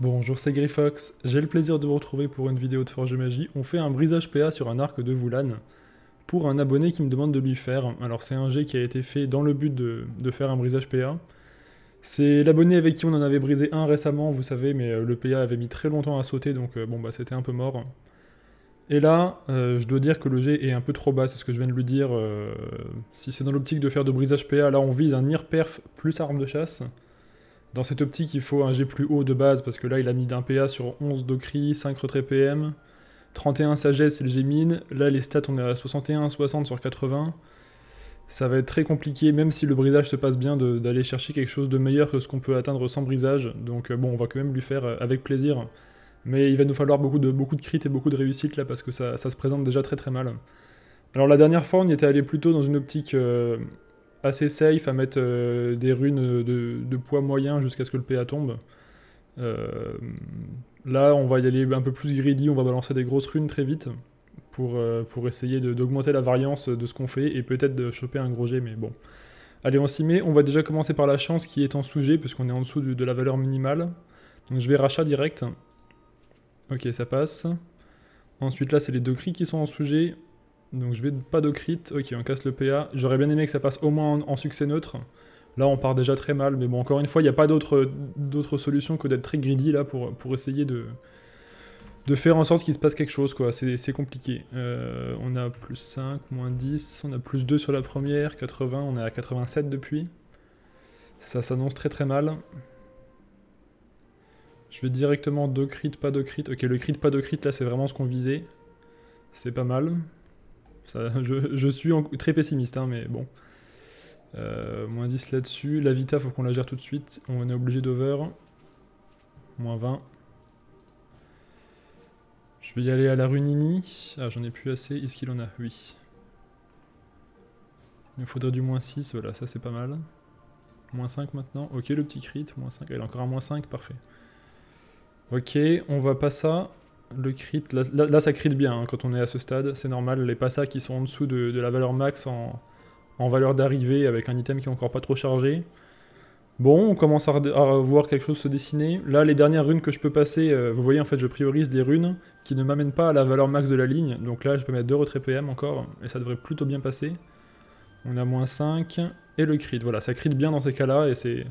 Bonjour, c'est Griffox. J'ai le plaisir de vous retrouver pour une vidéo de Forge Magie. On fait un brisage PA sur un arc de Voulan pour un abonné qui me demande de lui faire. Alors c'est un jet qui a été fait dans le but de, faire un brisage PA. C'est l'abonné avec qui on en avait brisé un récemment, vous savez, mais euh, le PA avait mis très longtemps à sauter, donc euh, bon bah c'était un peu mort. Et là, euh, je dois dire que le jet est un peu trop bas, c'est ce que je viens de lui dire. si c'est dans l'optique de faire de brisage PA, là on vise un IR perf plus arme de chasse. Dans cette optique, il faut un G plus haut de base, parce que là, il a mis d'un PA sur 11 de cri, 5 retrait PM, 31 sagesse, et le G mine. Là, les stats, on est à 61, 60 sur 80. Ça va être très compliqué, même si le brisage se passe bien, d'aller chercher quelque chose de meilleur que ce qu'on peut atteindre sans brisage. Donc euh, bon, on va quand même lui faire euh, avec plaisir. Mais il va nous falloir beaucoup de, beaucoup de crit et beaucoup de réussite là, parce que ça, se présente déjà très très mal. Alors la dernière fois, on était allé plutôt dans une optique... Euh, assez safe à mettre euh, des runes de, poids moyen jusqu'à ce que le PA tombe. Euh, là, on va y aller un peu plus greedy, on va balancer des grosses runes très vite pour, euh, pour essayer d'augmenter la variance de ce qu'on fait et peut-être de choper un gros jet, mais bon. Allez, on s'y met. On va déjà commencer par la chance qui est en sous-jet, puisqu'on est en dessous de, la valeur minimale. Donc je vais rachat direct. Ok, ça passe. Ensuite, là, c'est les deux cris qui sont en sous-jet. Donc je vais pas de crit, ok on casse le PA. J'aurais bien aimé que ça passe au moins en, succès neutre. Là on part déjà très mal, mais bon encore une fois il n'y a pas d'autre solution que d'être très greedy là pour, pour essayer de, de faire en sorte qu'il se passe quelque chose quoi, c'est compliqué. Euh, on a plus 5, moins 10, on a plus 2 sur la première, 80, on est à 87 depuis. Ça s'annonce très très mal. Je vais directement 2 crit, pas de crit. Ok le crit, pas de crit là c'est vraiment ce qu'on visait. C'est pas mal je, suis très pessimiste, hein, mais bon. Euh, moins 10 là-dessus. La Vita, faut qu'on la gère tout de suite. On est obligé d'over. Moins 20. Je vais y aller à la Runini. Ah, j'en ai plus assez. Est-ce qu'il en a Oui. Il me faudrait du moins 6. Voilà, ça c'est pas mal. Moins 5 maintenant. Ok, le petit crit. Moins 5. Il est encore à moins 5. Parfait. Ok, on va pas ça le crit, là, ça crit bien hein, quand on est à ce stade, c'est normal, les passas qui sont en dessous de, la valeur max en, valeur d'arrivée avec un item qui est encore pas trop chargé. Bon, on commence à, voir quelque chose se dessiner. Là, les dernières runes que je peux passer, euh, vous voyez, en fait, je priorise les runes qui ne m'amènent pas à la valeur max de la ligne. Donc là, je peux mettre deux retraits PM encore, et ça devrait plutôt bien passer. On a moins 5, et le crit. Voilà, ça crit bien dans ces cas-là, et c'est...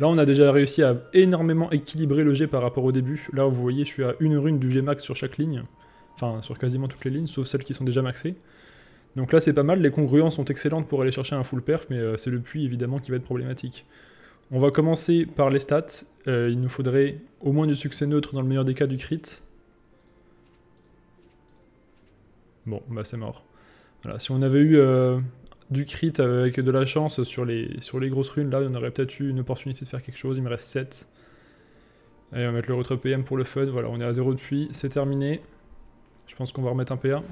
Là, on a déjà réussi à énormément équilibrer le G par rapport au début. Là, vous voyez, je suis à une rune du G max sur chaque ligne. Enfin, sur quasiment toutes les lignes, sauf celles qui sont déjà maxées. Donc là, c'est pas mal. Les congruences sont excellentes pour aller chercher un full perf, mais euh, c'est le puits, évidemment, qui va être problématique. On va commencer par les stats. Euh, il nous faudrait au moins du succès neutre dans le meilleur des cas du crit. Bon, bah c'est mort. Voilà, si on avait eu euh, du crit avec euh, de la chance sur les, sur les grosses runes, là, on aurait peut-être eu une opportunité de faire quelque chose. Il me reste 7. Allez, on va mettre le retrait PM pour le fun. Voilà, on est à 0 depuis. C'est terminé. Je pense qu'on va remettre un PA.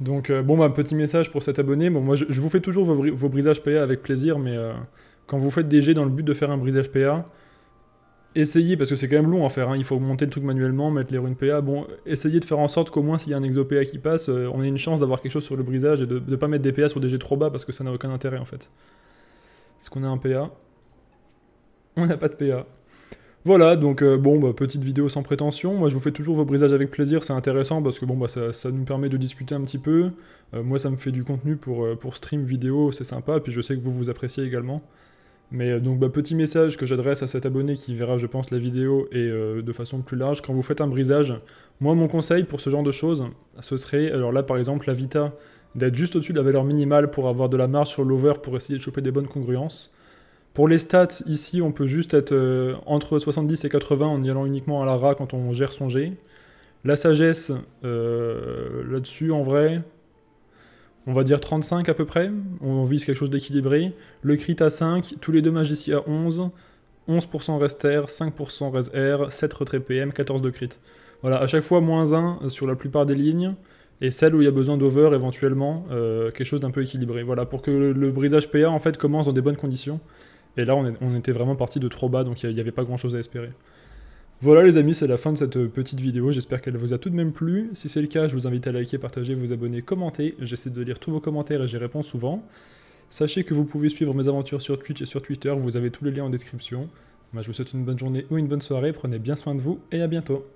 Donc, euh, bon, bah, petit message pour cet abonné. Bon, moi, je, vous fais toujours vos, brisages PA avec plaisir, mais euh, quand vous faites des G dans le but de faire un brisage PA, essayez, parce que c'est quand même long à faire, hein. il faut monter le truc manuellement, mettre les runes PA, bon, essayez de faire en sorte qu'au moins s'il y a un exo-PA qui passe, euh, on ait une chance d'avoir quelque chose sur le brisage et de ne pas mettre des PA sur des G trop bas parce que ça n'a aucun intérêt en fait. Est-ce qu'on a un PA On n'a pas de PA. Voilà, donc euh, bon, bah, petite vidéo sans prétention. Moi, je vous fais toujours vos brisages avec plaisir, c'est intéressant parce que bon, bah, ça, nous permet de discuter un petit peu. Euh, moi, ça me fait du contenu pour, pour stream vidéo, c'est sympa, puis je sais que vous vous appréciez également. Mais euh, donc, bah, petit message que j'adresse à cet abonné qui verra, je pense, la vidéo et euh, de façon plus large, quand vous faites un brisage, moi, mon conseil pour ce genre de choses, ce serait, alors là, par exemple, la Vita, d'être juste au-dessus de la valeur minimale pour avoir de la marge sur l'over pour essayer de choper des bonnes congruences. Pour les stats, ici, on peut juste être euh, entre 70 et 80 en y allant uniquement à la RA quand on gère son G. La sagesse, là-dessus, en vrai, on va dire 35 à peu près, on vise quelque chose d'équilibré, le crit à 5, tous les mages ici à 11, 11% reste R, 5% reste R, 7 retrait PM, 14 de crit. Voilà, à chaque fois moins 1 euh, sur la plupart des lignes, et celle où il y a besoin d'over éventuellement, euh, quelque chose d'un peu équilibré. Voilà, pour que le, brisage PA en fait commence dans des bonnes conditions. Et là on, on était vraiment parti de trop bas, donc il n'y avait pas grand chose à espérer. Voilà les amis, c'est la fin de cette euh, petite vidéo, j'espère qu'elle vous a tout de même plu. Si c'est le cas, je vous invite à liker, partager, vous abonner, commenter. J'essaie de lire tous vos commentaires et j'y réponds souvent. Sachez que vous pouvez suivre mes aventures sur Twitch et sur Twitter, vous avez tous les liens en description. Moi je vous souhaite une bonne journée ou une bonne soirée, prenez bien soin de vous et à bientôt.